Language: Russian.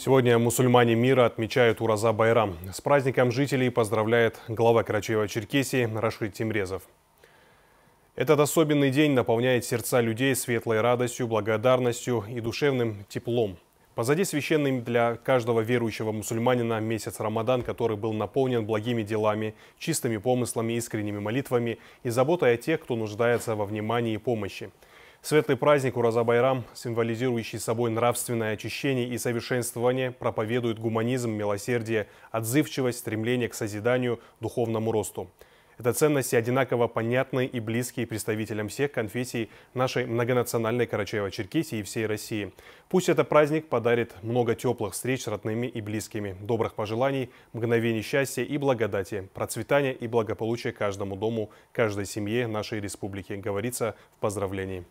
Сегодня мусульмане мира отмечают Ураза Байрам. С праздником жителей поздравляет глава Карачаева-Черкесии Рашид Тимрезов. Этот особенный день наполняет сердца людей светлой радостью, благодарностью и душевным теплом. Позади священный для каждого верующего мусульманина месяц Рамадан, который был наполнен благими делами, чистыми помыслами, искренними молитвами и заботой о тех, кто нуждается во внимании и помощи. Светлый праздник Ураза-Байрам, символизирующий собой нравственное очищение и совершенствование, проповедует гуманизм, милосердие, отзывчивость, стремление к созиданию, духовному росту. Это ценности одинаково понятны и близкие представителям всех конфессий нашей многонациональной Карачаево-Черкесии и всей России. Пусть этот праздник подарит много теплых встреч с родными и близкими, добрых пожеланий, мгновений счастья и благодати, процветания и благополучия каждому дому, каждой семье нашей республики, говорится в поздравлении.